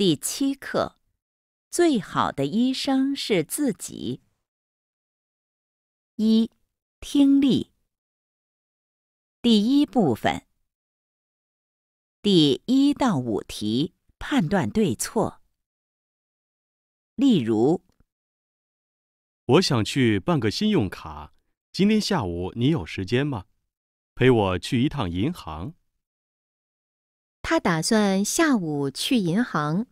第七课，最好的医生是自己。一、听力。第一部分，第一到五题判断对错。例如，我想去办个信用卡，今天下午你有时间吗？陪我去一趟银行。他打算下午去银行。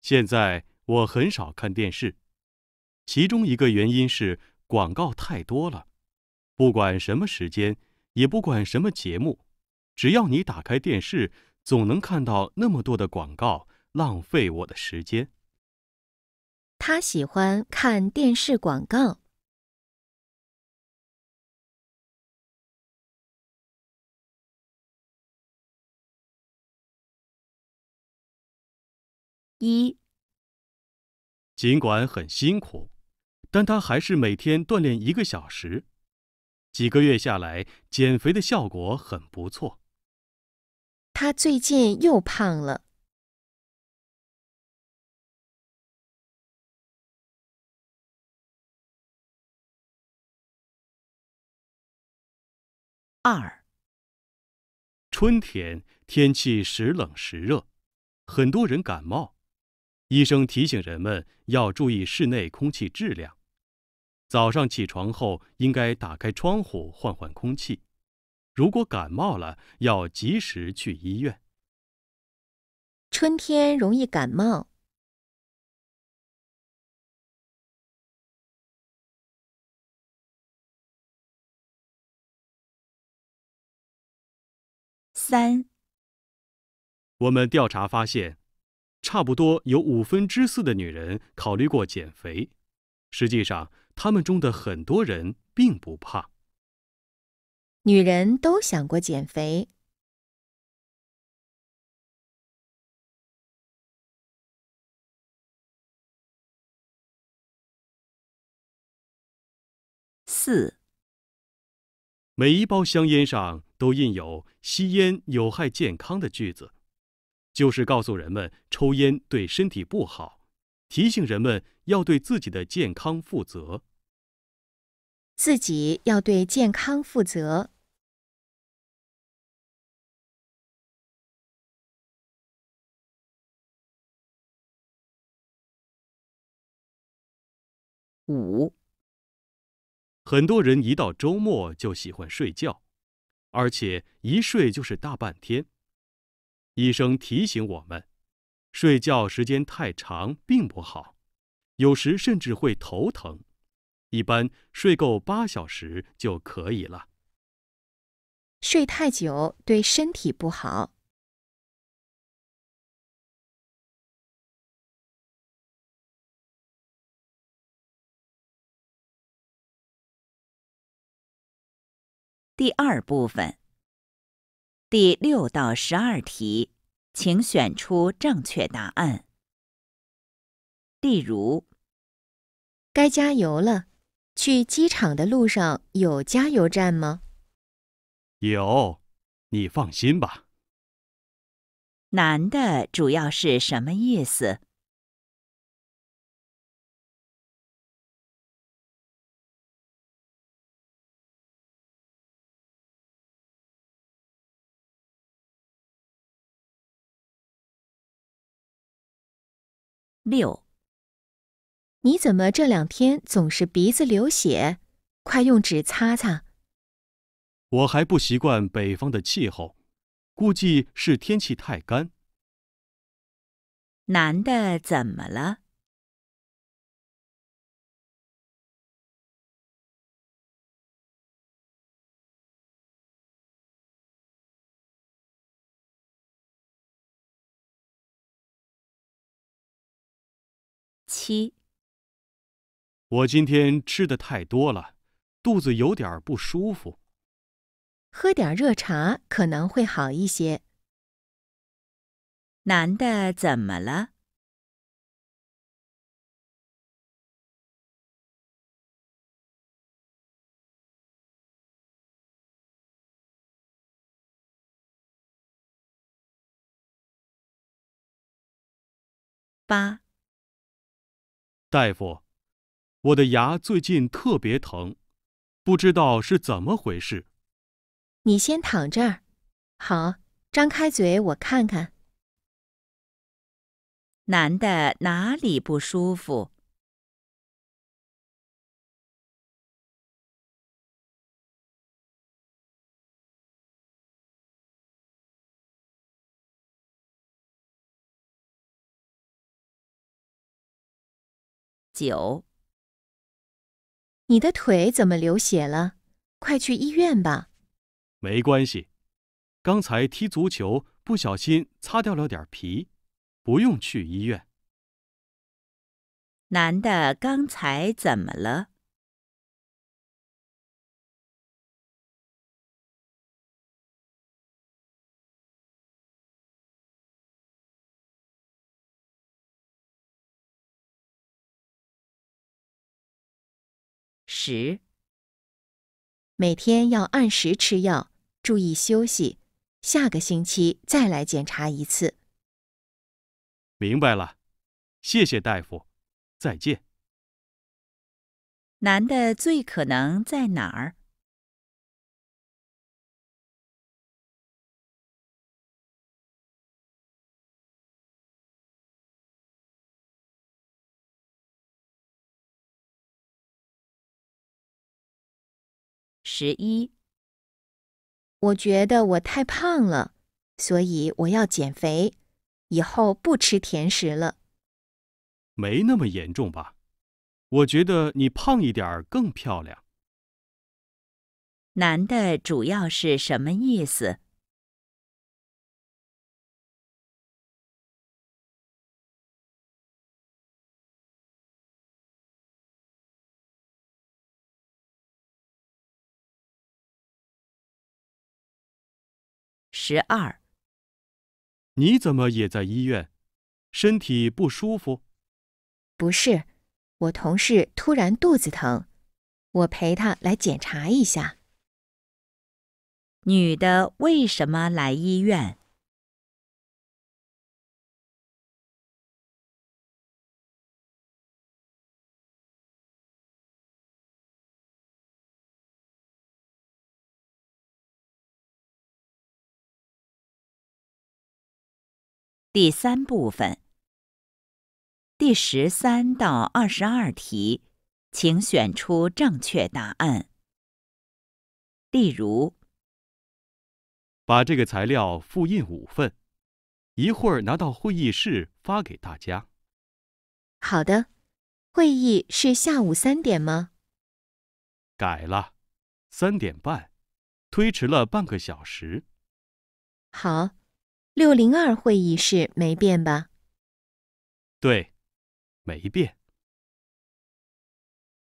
现在我很少看电视，其中一个原因是广告太多了。不管什么时间，也不管什么节目，只要你打开电视，总能看到那么多的广告，浪费我的时间。他喜欢看电视广告。一，尽管很辛苦，但他还是每天锻炼一个小时。几个月下来，减肥的效果很不错。他最近又胖了。二，春天天气时冷时热，很多人感冒。医生提醒人们要注意室内空气质量。早上起床后应该打开窗户换换空气。如果感冒了，要及时去医院。春天容易感冒。三，我们调查发现，差不多有五分之四的女人考虑过减肥。实际上，他们中的很多人并不胖。女人都想过减肥。四。每一包香烟上都印有“吸烟有害健康”的句子，就是告诉人们抽烟对身体不好，提醒人们要对自己的健康负责。自己要对健康负责。五。很多人一到周末就喜欢睡觉，而且一睡就是大半天。医生提醒我们，睡觉时间太长并不好，有时甚至会头疼。一般睡够八小时就可以了。睡太久对身体不好。第二部分，第六到十二题，请选出正确答案。例如，该加油了，去机场的路上有加油站吗？有，你放心吧。男的主要是什么意思？六，你怎么这两天总是鼻子流血？快用纸擦擦。我还不习惯北方的气候，估计是天气太干。男的怎么了？七，我今天吃的太多了，肚子有点不舒服。喝点热茶可能会好一些。男的怎么了？八。大夫，我的牙最近特别疼，不知道是怎么回事。你先躺这儿，好，张开嘴，我看看。男的哪里不舒服？九，你的腿怎么流血了？快去医院吧。没关系，刚才踢足球不小心擦掉了点皮，不用去医院。男的刚才怎么了？十，每天要按时吃药，注意休息。下个星期再来检查一次。明白了，谢谢大夫，再见。男的最可能在哪儿？十一，我觉得我太胖了，所以我要减肥，以后不吃甜食了。没那么严重吧？我觉得你胖一点更漂亮。男的，主要是什么意思？十二，你怎么也在医院？身体不舒服？不是，我同事突然肚子疼，我陪他来检查一下。女的为什么来医院？第三部分，第十三到二十二题，请选出正确答案。例如，把这个材料复印五份，一会儿拿到会议室发给大家。好的，会议是下午三点吗？改了，三点半，推迟了半个小时。好。六零二会议室没变吧？对，没变。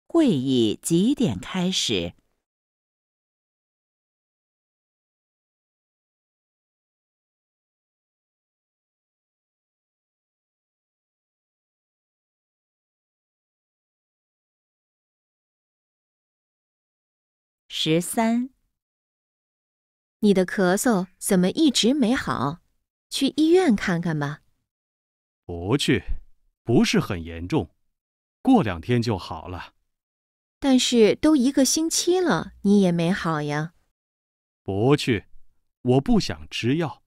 会议几点开始？十三。你的咳嗽怎么一直没好？去医院看看吧，不去，不是很严重，过两天就好了。但是都一个星期了，你也没好呀。不去，我不想吃药。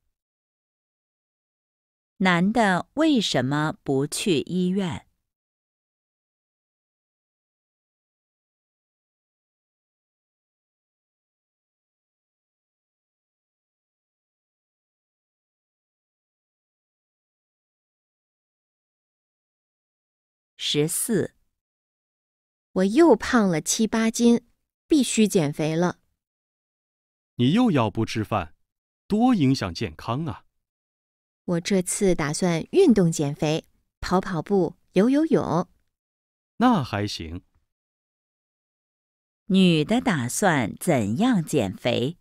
男的为什么不去医院？十四，我又胖了七八斤，必须减肥了。你又要不吃饭，多影响健康啊！我这次打算运动减肥，跑跑步，游游泳。那还行。女的打算怎样减肥？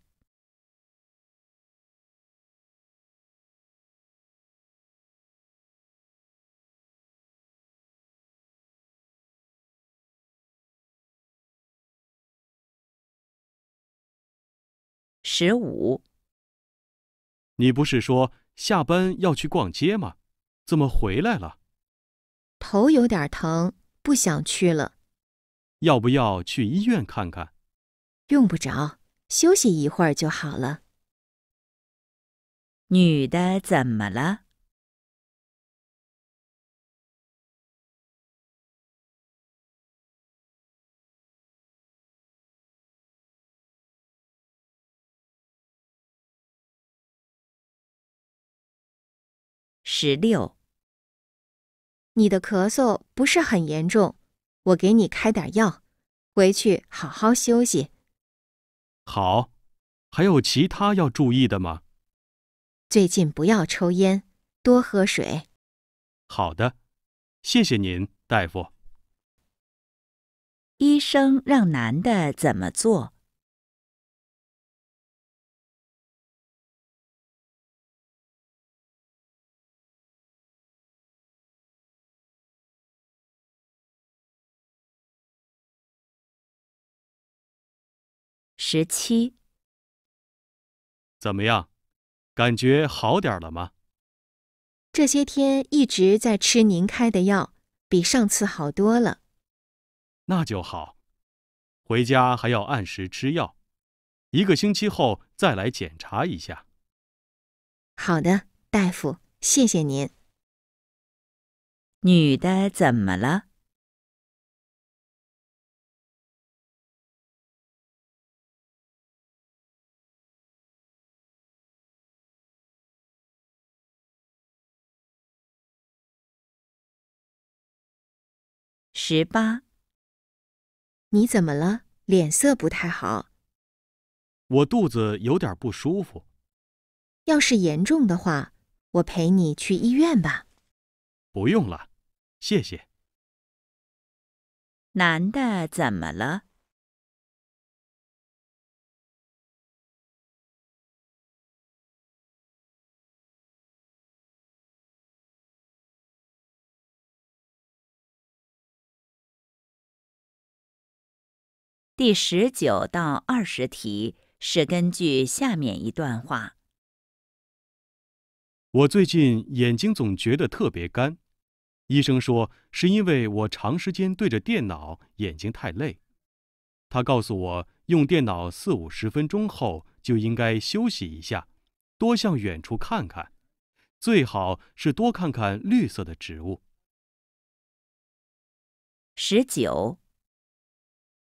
十五，你不是说下班要去逛街吗？怎么回来了？头有点疼，不想去了。要不要去医院看看？用不着，休息一会儿就好了。女的怎么了？十六，你的咳嗽不是很严重，我给你开点药，回去好好休息。好，还有其他要注意的吗？最近不要抽烟，多喝水。好的，谢谢您，大夫。医生让男的怎么做？十七，怎么样？感觉好点了吗？这些天一直在吃您开的药，比上次好多了。那就好，回家还要按时吃药。一个星期后再来检查一下。好的，大夫，谢谢您。女的怎么了？十八，你怎么了？脸色不太好。我肚子有点不舒服。要是严重的话，我陪你去医院吧。不用了，谢谢。男的怎么了？第十九到二十题是根据下面一段话：我最近眼睛总觉得特别干，医生说是因为我长时间对着电脑，眼睛太累。他告诉我，用电脑四五十分钟后就应该休息一下，多向远处看看，最好是多看看绿色的植物。十九。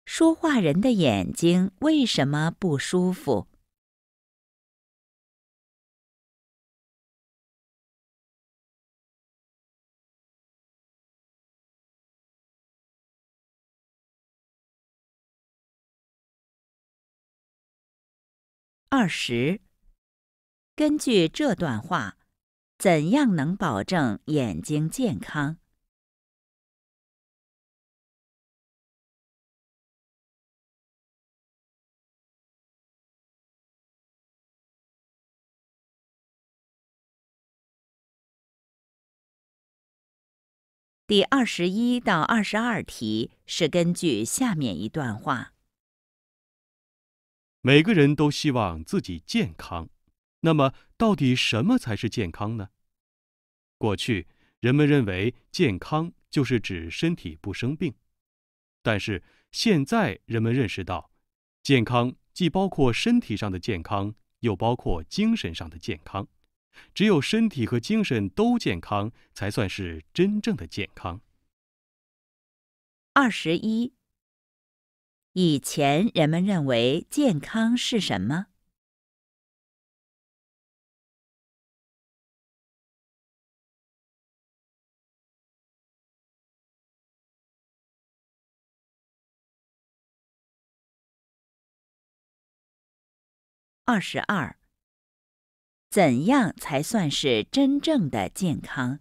说话人的眼睛为什么不舒服？二十，根据这段话，怎样能保证眼睛健康？第二十一到二十二题是根据下面一段话：每个人都希望自己健康，那么到底什么才是健康呢？过去人们认为健康就是指身体不生病，但是现在人们认识到，健康既包括身体上的健康，又包括精神上的健康。只有身体和精神都健康，才算是真正的健康。二十一。以前人们认为健康是什么？二十二。怎样才算是真正的健康？